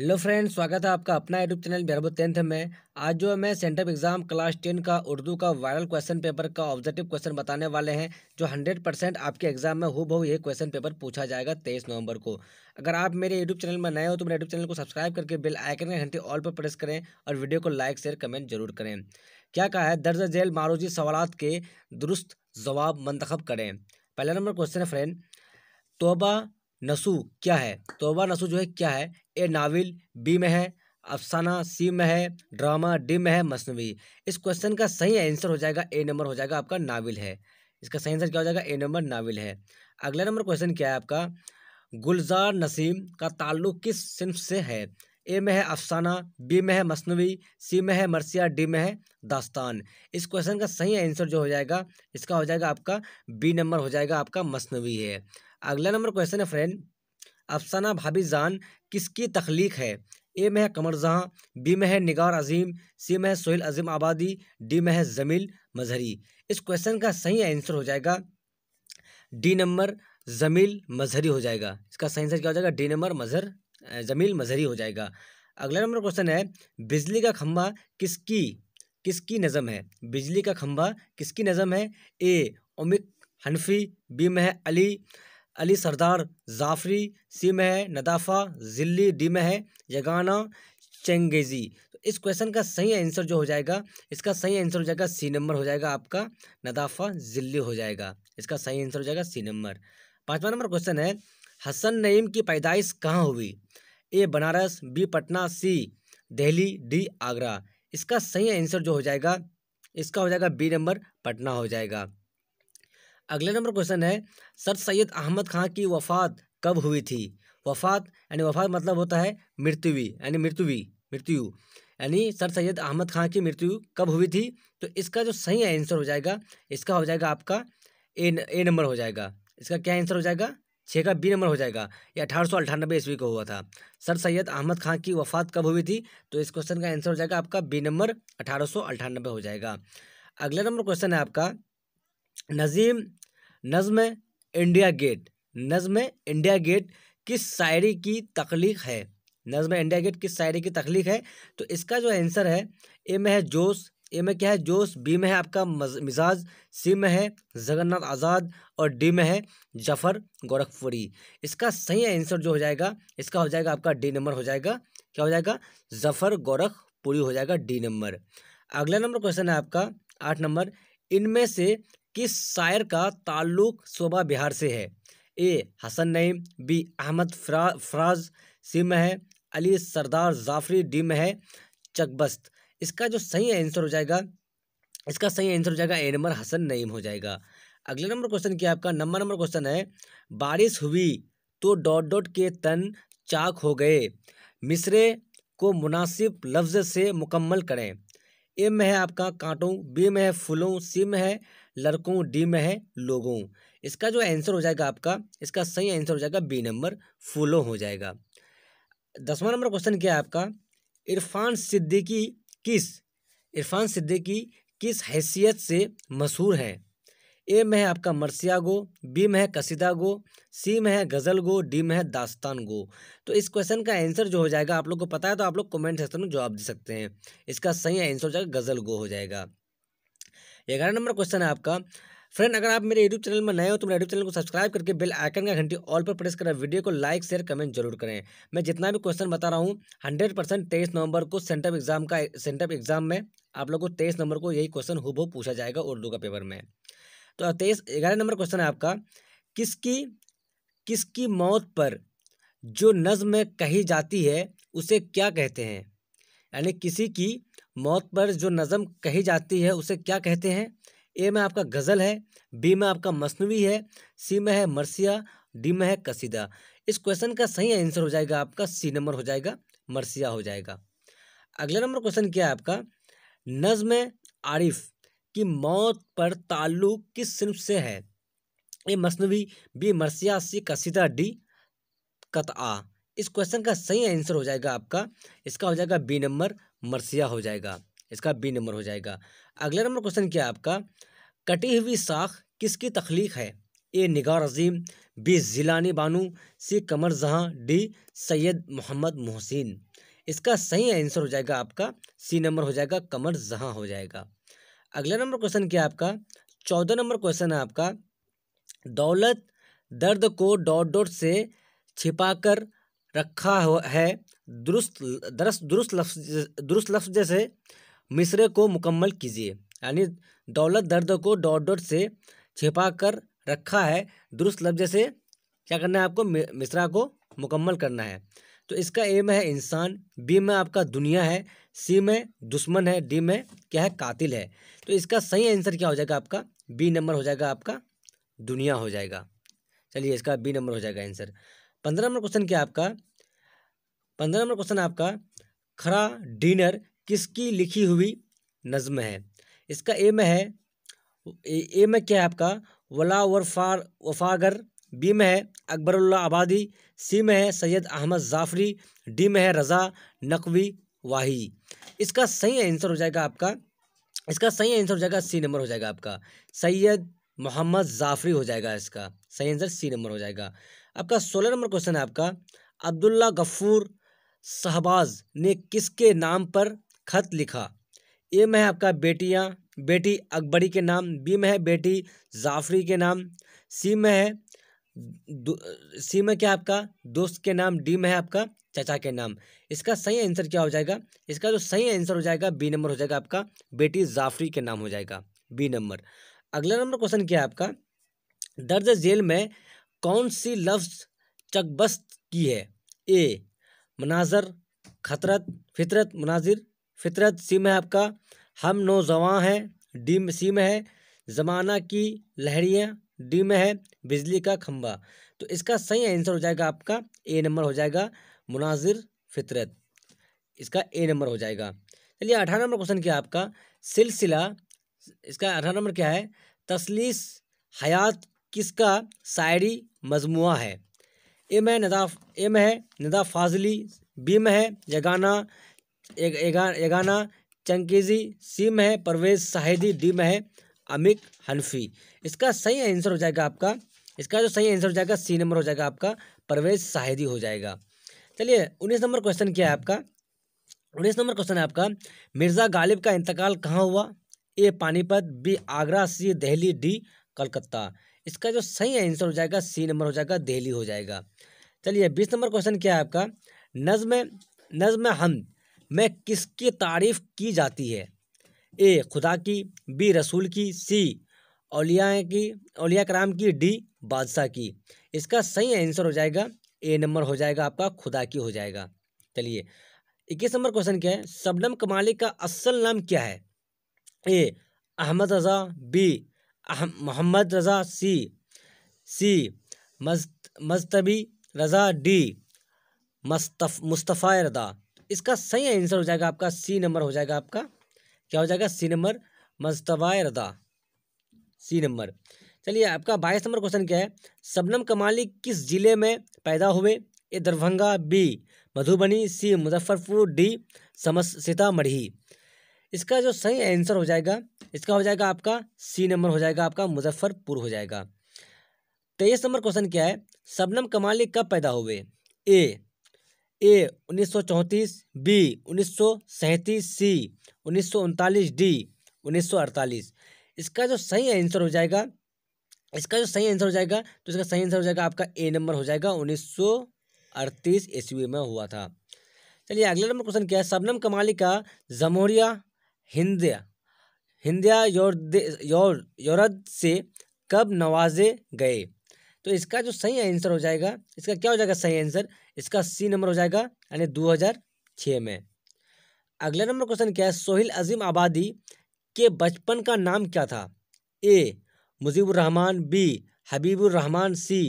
hello friends स्वागत है आपका अपना यूट्यूब चैनल बिहार टेंथ में आज जो है मैं सेंटर एग्ज़ाम क्लास टेन का उर्दू का वायरल क्वेश्चन पेपर का ऑब्जेक्टिव क्वेश्चन बताने वाले हैं जो हंड्रेड परसेंट आपके एग्जाम में हो बहु ये क्वेश्चन पेपर पूछा जाएगा तेईस नवंबर को अगर आप मेरे यूट्यूब चैनल में नए हो तो मेरे यूट्यूब चैनल को सब्सक्राइब करके बिल आइकन घंटे ऑल पर प्रेस करें और वीडियो को लाइक शेयर कमेंट जरूर करें क्या कहा है दर्ज झेल मारूजी सवालत के दुरुस्त जवाब मंतखब करें पहला नंबर क्वेश्चन है फ्रेंड तोबा नसु क्या है तोबा नसु जो है क्या है ए नाविल बी में है अफसाना सी में है ड्रामा डी में है मसनवी इस क्वेश्चन का सही आंसर हो जाएगा ए नंबर हो जाएगा आपका नाविल है इसका सही आंसर क्या हो जाएगा ए नंबर नाविल है अगला नंबर क्वेश्चन क्या है आपका गुलजार नसीम का ताल्लुक किस सिंफ से है ए में है अफसाना बी में है मसनवी सी में है मरसिया डी में है दास्तान इस क्वेश्चन का सही आंसर जो हो जाएगा इसका हो जाएगा आपका बी नंबर हो जाएगा आपका मसनवी है अगला नंबर क्वेश्चन है फ्रेंड अफसाना भाभी जान किसकी तख्लीक है ए में है कमर जहाँ बी में है निगार अजीम सी में है सोहेल अजीम आबादी डी में है जमील मजहरी इस क्वेश्चन का सही आंसर हो जाएगा डी नंबर जमील मजहरी हो जाएगा इसका सही आंसर क्या हो जाएगा डी नंबर मजहर जमील मजहरी हो जाएगा अगला नंबर क्वेश्चन है बिजली का खम्बा किसकी किसकी नज़म है बिजली का खम्बा किसकी नज़म है ए उमिक हनफी बी में है अली अली सरदार जाफरी सिम है नदाफा जिल्ली डी में है जगाना चेंगेजी तो इस क्वेश्चन का सही आंसर जो हो जाएगा इसका सही आंसर हो जाएगा सी नंबर हो जाएगा आपका नदाफा जिल्ली हो जाएगा इसका सही आंसर हो जाएगा सी नंबर पाँचवा नंबर क्वेश्चन है हसन नईम की पैदाइश कहाँ हुई A Banaras B Patna C Delhi D Agra इसका सही आंसर जो हो जाएगा इसका हो जाएगा बी नंबर पटना हो जाएगा अगले नंबर क्वेश्चन है सर सैयद अहमद खां की वफ़ात कब हुई थी वफ़ात यानी वफ़ात मतलब होता है मृत्यु यानी मृत्यु मृत्यु यानी सर सैयद अहमद खां की मृत्यु कब हुई थी तो इसका जो सही आंसर हो जाएगा इसका हो जाएगा आपका ए ए नंबर हो जाएगा इसका क्या आंसर हो जाएगा छः का बी नंबर हो जाएगा ये अठारह सौ अठानबे ईस्वी को हुआ था सर सैयद अहमद खां की वफ़ात कब हुई थी तो इस क्वेश्चन का आंसर हो जाएगा आपका बी नंबर अठारह सौ अठानबे हो जाएगा अगला नंबर क्वेश्चन है आपका नज़ीम नज़्म इंडिया गेट नज़्म इंडिया गेट किस शायरी की तख्लीक है नज़म इंडिया गेट किस शायरी की तख्लीक है तो इसका जो आंसर है ए में है जोश ए में क्या है जोश बी में है आपका मिजाज सी में है जगन्नाथ आज़ाद और डी में है जफर गोरखपुरी इसका सही आंसर जो हो जाएगा इसका हो जाएगा आपका डी नंबर हो जाएगा क्या हो जाएगा जफर गोरखपुरी हो जाएगा डी नंबर अगला नंबर क्वेश्चन है आपका आठ नंबर इनमें से किस शायर का ताल्लुक शोभा बिहार से है ए हसन नईम बी अहमद फ्रा फ्राज सी में है अली सरदार जाफरी डी में है चकबस्त इसका जो सही आंसर हो जाएगा इसका सही आंसर हो जाएगा ए नंबर हसन नईम हो जाएगा अगले नंबर क्वेश्चन क्या आपका नंबर नंबर क्वेश्चन है बारिश हुई तो डॉट डॉट के तन चाक हो गए मिसरे को मुनासिब लफ्ज़ से मुकम्मल करें ए में है आपका कांटों बी में है फूलों सी में है लड़कों डी में है लोगों इसका जो आंसर हो जाएगा आपका इसका सही आंसर हो जाएगा बी नंबर फूलों हो जाएगा दसवां नंबर क्वेश्चन क्या है आपका इरफान सिद्दीकी किस इरफान सिद्दीकी किस हैसियत से मशहूर है ए में है आपका मरसिया गो बी में है कसीदा गो सी में है गज़ल गो डी में है दास्तान गो तो इस क्वेश्चन का आंसर जो हो जाएगा आप लोग को पता है तो आप लोग कमेंट सेक्शन में जवाब दे सकते हैं इसका सही आंसर हो जाएगा गज़ल गो हो जाएगा ग्यारह नंबर क्वेश्चन है आपका फ्रेंड अगर आप मेरे यूट्यूब चैनल में नए हो तो मेरे यूट्यूब चैनल को सब्सक्राइब करके बेल आइकन का घंटी ऑल पर प्रेस करें वीडियो को लाइक शेयर कमेंट जरूर करें मैं जितना भी क्वेश्चन बता रहा हूँ हंड्रेड परसेंट तेईस नवंबर को सेंटअप एग्जाम का सेंटअप एग्जाम में आप लोग को तेईस नंबर को यही क्वेश्चन हो पूछा जाएगा उर्दू का पेपर में तो तेईस ग्यारह नंबर क्वेश्चन है आपका किसकी किसकी मौत पर जो नज़म कही जाती है उसे क्या कहते हैं यानी किसी की मौत पर जो नज़म कही जाती है उसे क्या कहते हैं ए में आपका गज़ल है बी में आपका मसनवी है सी में है मरसिया डी में है कसीदा इस क्वेश्चन का सही आंसर हो जाएगा आपका सी नंबर हो जाएगा मरसिया हो जाएगा अगला नंबर क्वेश्चन क्या है आपका नज़म आरिफ की मौत पर ताल्लुक़ किस सिंफ़ से है ए मसनवी बी मरसिया सी कसीदा डी कतआ इस क्वेश्चन का सही आंसर हो जाएगा आपका इसका हो जाएगा बी नंबर मरसिया हो जाएगा इसका बी नंबर हो जाएगा अगला नंबर क्वेश्चन क्या है आपका कटी हुई साख किसकी तख्लीक है ए निगार अजीम बी जिलानी बानू सी कमर जहाँ डी सैयद मोहम्मद मोहसिन इसका सही आंसर हो जाएगा आपका सी नंबर हो जाएगा कमर जहाँ हो जाएगा अगला नंबर क्वेश्चन क्या है आपका चौदह नंबर क्वेश्चन है आपका दौलत दर्द को डॉट डॉट से छिपाकर रखा है दुरुस्त दरस दुरुस्त लफ्ज दुरुस्त लफ्ज जैसे मिसरे को मुकम्मल कीजिए यानी दौलत दर्द को डॉट डॉट से छिपा कर रखा है दुरुस्त लफ्ज जैसे क्या करना है आपको मिसरा को मुकम्मल करना है तो इसका ए में है इंसान बी में आपका दुनिया है सी में दुश्मन है डी में क्या है कातिल है तो इसका सही आंसर क्या हो जाएगा आपका बी नंबर हो जाएगा आपका दुनिया हो जाएगा चलिए इसका बी नंबर हो जाएगा आंसर पंद्रह नंबर क्वेश्चन क्या आपका पंद्रह नंबर क्वेश्चन आपका खरा डिनर किसकी लिखी हुई नज़म है इसका ए में है ए, ए में क्या है आपका वला वफार वफागर बी में है अकबरुल्ला आबादी सी में है सैयद अहमद जाफरी डी में है रज़ा नकवी वाही इसका सही आंसर हो जाएगा आपका इसका सही आंसर हो जाएगा सी नंबर हो जाएगा आपका सैयद मोहम्मद जाफरी हो जाएगा इसका सही आंसर सी नंबर हो जाएगा आपका सोलह नंबर क्वेश्चन है आपका अब्दुल्ला गफूर शहबाज ने किसके नाम पर खत लिखा ए में है आपका बेटियाँ बेटी अकबरी के नाम बी में है बेटी जाफरी के नाम सी में है सी में क्या आपका दोस्त के नाम डी में है आपका चाचा के नाम इसका सही आंसर क्या हो जाएगा इसका जो सही आंसर हो जाएगा बी नंबर हो जाएगा आपका बेटी जाफरी के नाम हो जाएगा बी नंबर अगला नंबर क्वेश्चन क्या है आपका दर्ज जेल में कौन सी लफ्ज चकबस्त की है ए मनाजर खतरत फितरत मनाजिर फितरत सिम है आपका हम नौजवान हैं डी सिम है ज़माना की लहरियाँ डी में है बिजली का खम्बा तो इसका सही आंसर हो जाएगा आपका ए नंबर हो जाएगा मुनाजिर फितरत इसका ए नंबर हो जाएगा चलिए अठारह नंबर क्वेश्चन क्या आपका सिलसिला इसका अठारह नंबर क्या है तसलीस हयात किसका शायरी मजमु है एम है नदा एम है नदा फाजली बी में है जगाना एग, एगा, एगाना चंकीजी सी में है परवेज साहिदी डी में है अमिक हनफी इसका सही आंसर हो जाएगा आपका इसका जो सही आंसर हो जाएगा सी नंबर हो जाएगा आपका परवेज साहिदी हो जाएगा चलिए उन्नीस नंबर क्वेश्चन क्या है आपका उन्नीस नंबर क्वेश्चन है आपका मिर्ज़ा गालिब का इंतकाल कहाँ हुआ A Panipat B Agra C Delhi D Calcutta इसका जो सही आंसर हो जाएगा सी नंबर हो जाएगा दिल्ली हो जाएगा चलिए बीस नंबर क्वेश्चन क्या है आपका नज़्म नज़्म हम में किसकी तारीफ़ की जाती है ए खुदा की बी रसूल की सी अलिया की अलिया कराम की डी बादशाह की इसका सही आंसर हो जाएगा ए नंबर हो जाएगा आपका खुदा की हो जाएगा चलिए इक्कीस नंबर क्वेश्चन क्या है शबनम कमाली का असल नाम क्या है A Ahmad Raza B Mohammad Raza C C Mujtaba Raza D मस्तफ मुस्तफ़ा रदा इसका सही आंसर हो जाएगा आपका सी नंबर हो जाएगा आपका क्या हो जाएगा सी नंबर मजतबा रदा सी नंबर चलिए आपका बाईस नंबर क्वेश्चन क्या है सबनम कमाली किस ज़िले में पैदा हुए A Darbhanga B Madhubani C Muzaffarpur D समस सीतामढ़ी इसका जो सही आंसर हो जाएगा इसका हो जाएगा आपका सी नंबर हो जाएगा आपका मुजफ्फरपुर हो जाएगा तेईस नंबर क्वेश्चन क्या है शबनम कमाली कब पैदा हुए ए ए उन्नीस सौ चौंतीस बी उन्नीस सौ सैंतीस सी उन्नीस सौ उनतालीस डी उन्नीस सौ अड़तालीस इसका जो सही आंसर हो जाएगा इसका जो सही आंसर हो जाएगा तो इसका सही आंसर हो जाएगा आपका ए नंबर हो जाएगा उन्नीस सौ अड़तीस में हुआ था चलिए अगला नंबर क्वेश्चन क्या है सबनम कमाली का जमोरिया हिंदिया हिंदिया योर योरद से कब नवाजे गए तो इसका जो सही आंसर हो जाएगा इसका क्या हो जाएगा सही आंसर इसका सी नंबर हो जाएगा यानी दो हज़ार छः में अगला नंबर क्वेश्चन क्या है सोहिल अजीम आबादी के बचपन का नाम क्या था A Rahman B Habiburrahman C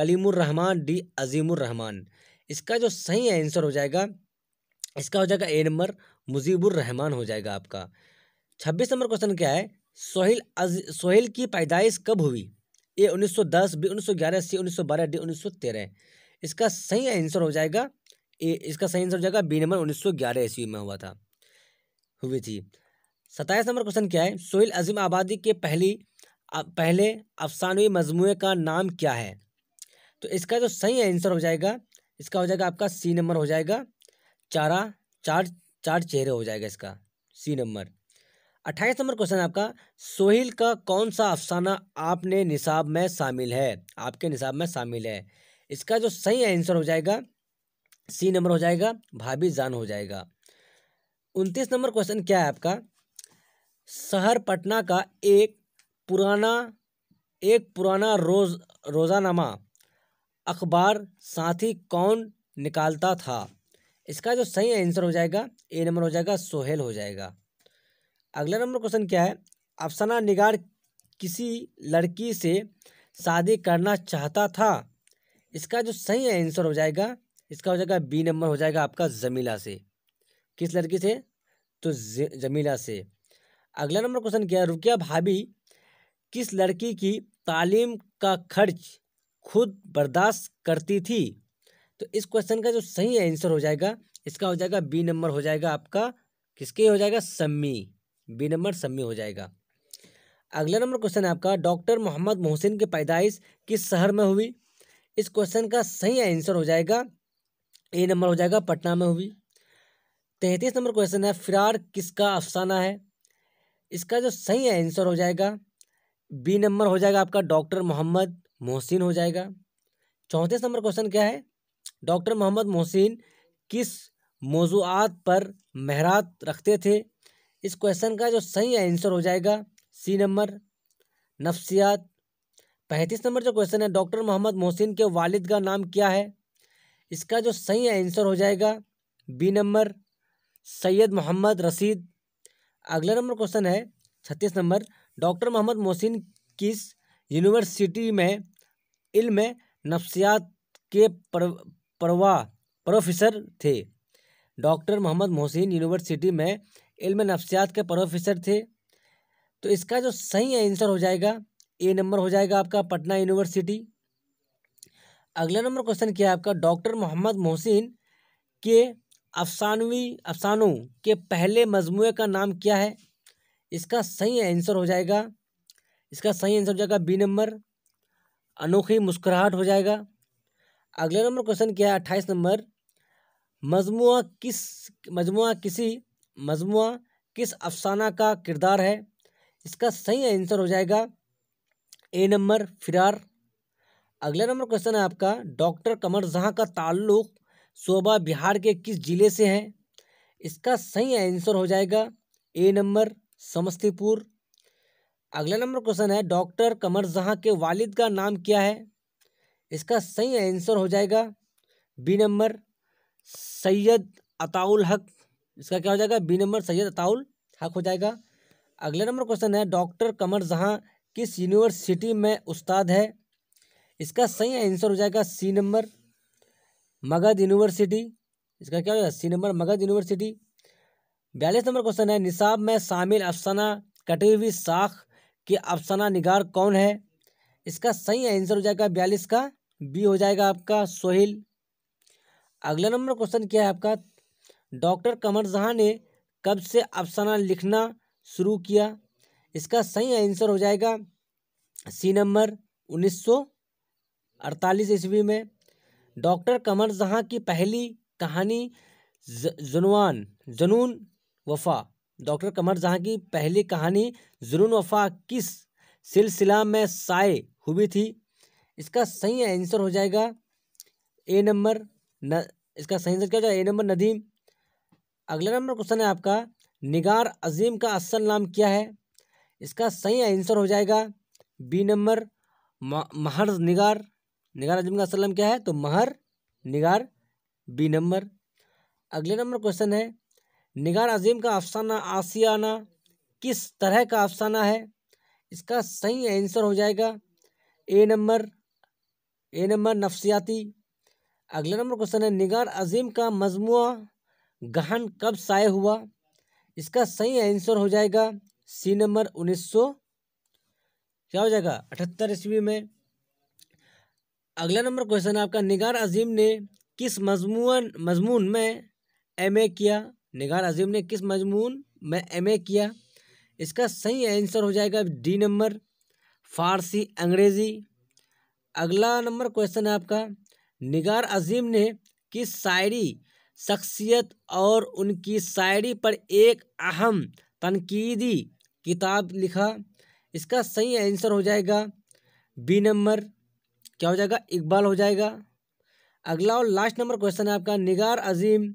Rahman D Rahman इसका जो सही आंसर हो जाएगा इसका हो जाएगा ए नंबर रहमान हो जाएगा आपका छब्बीस नंबर क्वेश्चन क्या है सोहेल अज सोहेल की पैदाइश कब हुई ए 1910 बी उन्नीस सी बारह डी तेरह इसका सही आंसर हो जाएगा ए इसका सही आंसर हो जाएगा बी नंबर उन्नीस ग्यारह ईस्वी में हुआ था हुई थी सताईस नंबर क्वेश्चन क्या है सोहेल अजीम आबादी के पहली पहले अफसानवी मजमू का नाम क्या है तो इसका जो सही आंसर हो जाएगा इसका हो जाएगा आपका सी नंबर हो जाएगा चारा चार चार चेहरे हो जाएगा इसका सी नंबर अट्ठाईस नंबर क्वेश्चन आपका सोहेल का कौन सा अफसाना आपने निसाब में शामिल है आपके निसाब में शामिल है इसका जो सही आंसर हो जाएगा सी नंबर हो जाएगा भाभी जान हो जाएगा उनतीस नंबर क्वेश्चन क्या है आपका शहर पटना का एक पुराना एक पुराना रोज रोज़ानामा अखबार साथी कौन निकालता था इसका जो सही आंसर हो जाएगा ए नंबर हो जाएगा सोहेल हो जाएगा अगला नंबर क्वेश्चन क्या है अफसाना निगार किसी लड़की से शादी करना चाहता था इसका जो सही आंसर हो जाएगा इसका हो जाएगा बी नंबर हो जाएगा आपका जमीला से किस लड़की से तो जमीला से अगला नंबर क्वेश्चन क्या है रुकिया भाभी किस लड़की की तालीम का खर्च खुद बर्दाश्त करती थी तो इस क्वेश्चन का जो सही आंसर हो जाएगा इसका हो जाएगा बी नंबर हो जाएगा आपका किसके हो जाएगा सम्मी बी नंबर सम्मी हो जाएगा अगला नंबर क्वेश्चन है आपका डॉक्टर मोहम्मद मोहसिन की पैदाइश किस शहर में हुई इस क्वेश्चन का सही आंसर हो जाएगा ए नंबर हो जाएगा पटना में हुई तैंतीस नंबर क्वेश्चन है फिरार किसका अफसाना है इसका जो सही आंसर हो जाएगा बी नंबर हो जाएगा आपका डॉक्टर मोहम्मद मोहसिन हो जाएगा चौंतीस नंबर क्वेश्चन क्या है डॉक्टर मोहम्मद मोहसिन किस मौजूद पर महरात रखते थे इस क्वेश्चन का जो सही आंसर हो जाएगा सी नंबर नफ्सियात पैंतीस नंबर जो क्वेश्चन है डॉक्टर मोहम्मद मोहसिन के वालिद का नाम क्या है इसका जो सही आंसर हो जाएगा बी नंबर सैयद मोहम्मद रसीद अगला नंबर क्वेश्चन है छत्तीस नंबर डॉक्टर मोहम्मद मोहसिन किस यूनिवर्सिटी में इल्म नफ्सियात के परवा प्रोफेसर थे डॉक्टर मोहम्मद मोहसिन यूनिवर्सिटी में इल्म नफ्सियात के प्रोफेसर थे तो इसका जो सही आंसर हो जाएगा ए नंबर हो जाएगा आपका पटना यूनिवर्सिटी अगला नंबर क्वेश्चन क्या है आपका डॉक्टर मोहम्मद मोहसिन के अफसानवी अफसानों के पहले मजमू का नाम क्या है इसका सही आंसर हो जाएगा इसका सही आंसर हो जाएगा बी नंबर अनोखी मुस्कुराहट हो जाएगा अगले नंबर क्वेश्चन क्या है अट्ठाईस नंबर मजमु किस मजमु किसी मजमु किस अफसाना का किरदार है इसका सही आंसर हो जाएगा ए नंबर फिरार अगला नंबर क्वेश्चन है आपका डॉक्टर कमर जहाँ का ताल्लुक शोभा बिहार के किस जिले से है इसका सही आंसर हो जाएगा ए नंबर समस्तीपुर अगला नंबर क्वेश्चन है डॉक्टर कमर जहाँ के वालिद का नाम क्या है इसका सही आंसर हो जाएगा बी नंबर सैयद अताउल हक इसका क्या हो जाएगा बी नंबर सैयद अताउल हक हो जाएगा अगला नंबर क्वेश्चन है डॉक्टर कमर जहाँ किस यूनिवर्सिटी में उस्ताद है इसका सही आंसर हो जाएगा सी नंबर मगध यूनिवर्सिटी इसका क्या हो जाएगा सी नंबर मगध यूनिवर्सिटी बयालीस नंबर क्वेश्चन है निसाब में शामिल अफसाना कटी हुई साख के अफसाना निगार कौन है इसका सही आंसर हो जाएगा बयालीस का बी हो जाएगा आपका सोहिल अगला नंबर क्वेश्चन क्या है आपका डॉक्टर कमर जहाँ ने कब से अफसाना लिखना शुरू किया इसका सही आंसर हो जाएगा सी नंबर उन्नीस सौ अड़तालीस ईस्वी में डॉक्टर कमर जहाँ की पहली कहानी जुनवान जुनून वफा डॉक्टर कमर जहाँ की पहली कहानी जुनून वफा किस सिलसिला में साय हुई थी इसका सही आंसर हो जाएगा ए नंबर न इसका सही आंसर क्या हो जाएगा ए नंबर नदीम अगला नंबर क्वेश्चन है आपका निगार अजीम का असल नाम क्या है इसका सही आंसर हो जाएगा बी नंबर महर निगार निगार अजीम का असल नाम क्या है तो महर निगार बी नंबर अगले नंबर क्वेश्चन है निगार अजीम का अफसाना आसियाना किस तरह का अफसाना है इसका सही आंसर हो जाएगा ए नंबर ए नंबर नफ्सियाती अगला नंबर क्वेश्चन है निगार अजीम का मजमू गहन कब शाये हुआ इसका सही आंसर हो जाएगा सी नंबर उन्नीस सौ क्या हो जाएगा अठहत्तर ईस्वी में अगला नंबर क्वेश्चन है आपका निगार अजीम ने किस मजमून मजमून में एम ए किया निगार अजीम ने किस मजमून में एम ए किया इसका सही आंसर हो जाएगा डी नंबर फारसी अंग्रेज़ी अगला नंबर क्वेश्चन है आपका निगार अजीम ने किस शायरी शख्सियत और उनकी शायरी पर एक अहम तनकीदी किताब लिखा इसका सही आंसर हो जाएगा बी नंबर क्या हो जाएगा इकबाल हो जाएगा अगला और लास्ट नंबर क्वेश्चन है आपका निगार अजीम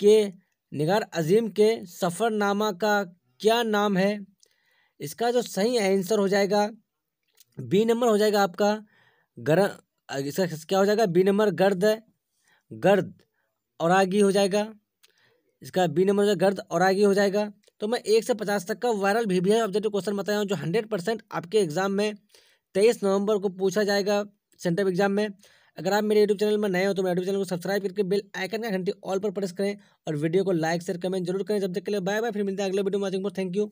के निगार अजीम के सफ़रनामा का क्या नाम है इसका जो सही आंसर हो जाएगा बी नंबर हो जाएगा आपका गर्म इसका क्या हो जाएगा बी नंबर गर्द गर्द और आगे हो जाएगा इसका बी नंबर जो गर्द और आगे हो जाएगा तो मैं एक से पचास तक का viral V V objective question बताया हूँ जो हंड्रेड परसेंट आपके एग्जाम में तेईस नवंबर को पूछा जाएगा सेंटर एग्जाम में अगर आप मेरे यूट्यूब चैनल में नए हो तो मेरे यूट्यूब चैनल को सब्सक्राइब करके बेल आइकन का घंटी ऑल पर प्रेस करें और वीडियो को लाइक शेयर कमेंट जरूर करें जब तक के लिए बाय बाय फिर मिलते हैं अगले वीडियो में थैंक यू